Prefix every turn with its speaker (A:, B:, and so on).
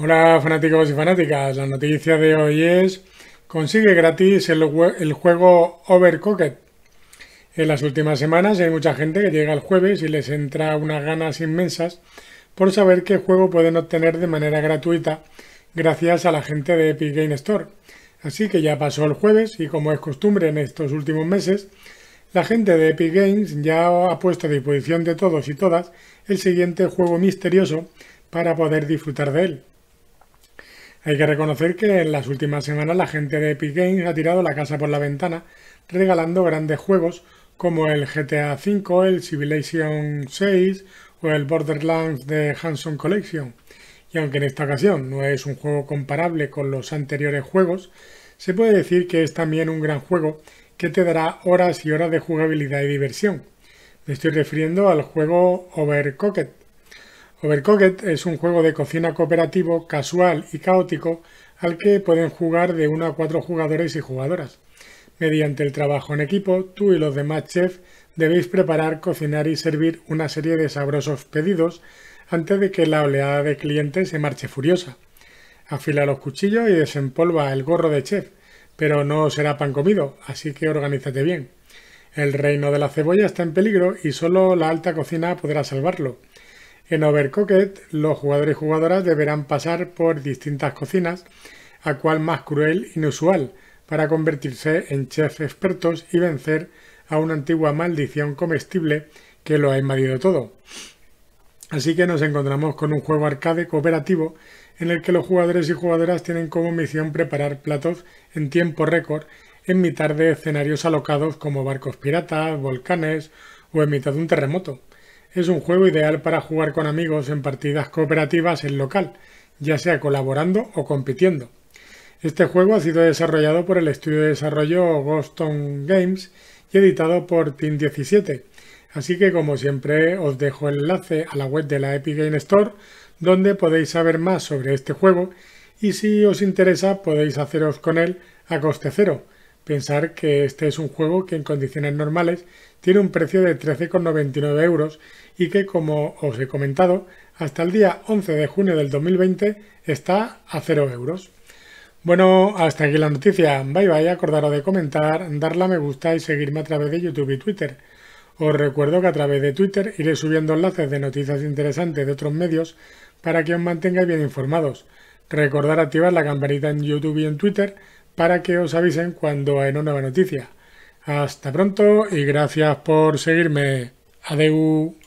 A: Hola fanáticos y fanáticas, la noticia de hoy es consigue gratis el, juego Overcooked. En las últimas semanas hay mucha gente que llega el jueves y les entra unas ganas inmensas por saber qué juego pueden obtener de manera gratuita gracias a la gente de Epic Games Store. Así que ya pasó el jueves y como es costumbre en estos últimos meses, la gente de Epic Games ya ha puesto a disposición de todos y todas el siguiente juego misterioso para poder disfrutar de él. Hay que reconocer que en las últimas semanas la gente de Epic Games ha tirado la casa por la ventana, regalando grandes juegos como el GTA V, el Civilization VI o el Borderlands de Hanson Collection. Y aunque en esta ocasión no es un juego comparable con los anteriores juegos, se puede decir que es también un gran juego que te dará horas y horas de jugabilidad y diversión. Me estoy refiriendo al juego Overcooked, Overcooked es un juego de cocina cooperativo, casual y caótico al que pueden jugar de 1 a 4 jugadores y jugadoras. Mediante el trabajo en equipo, tú y los demás chefs debéis preparar, cocinar y servir una serie de sabrosos pedidos antes de que la oleada de clientes se marche furiosa. Afila los cuchillos y desempolva el gorro de chef, pero no será pan comido, así que organízate bien. El reino de la cebolla está en peligro y solo la alta cocina podrá salvarlo. En Overcooked, los jugadores y jugadoras deberán pasar por distintas cocinas, a cual más cruel inusual, para convertirse en chefs expertos y vencer a una antigua maldición comestible que lo ha invadido todo. Así que nos encontramos con un juego arcade cooperativo en el que los jugadores y jugadoras tienen como misión preparar platos en tiempo récord en mitad de escenarios alocados como barcos piratas, volcanes o en mitad de un terremoto. Es un juego ideal para jugar con amigos en partidas cooperativas en local, ya sea colaborando o compitiendo. Este juego ha sido desarrollado por el estudio de desarrollo Boston Games y editado por Team 17. Así que como siempre os dejo el enlace a la web de la Epic Game Store donde podéis saber más sobre este juego y si os interesa podéis haceros con él a coste cero Pensar que este es un juego que en condiciones normales tiene un precio de 13,99 euros y que, como os he comentado, hasta el día 11 de junio del 2020 está a 0 euros. Bueno, hasta aquí la noticia. Bye bye, acordaros de comentar, darle a me gusta y seguirme a través de YouTube y Twitter. Os recuerdo que a través de Twitter iré subiendo enlaces de noticias interesantes de otros medios para que os mantengáis bien informados. Recordar activar la campanita en YouTube y en Twitter para que os avisen cuando hay una nueva noticia. Hasta pronto y gracias por seguirme. Adeu.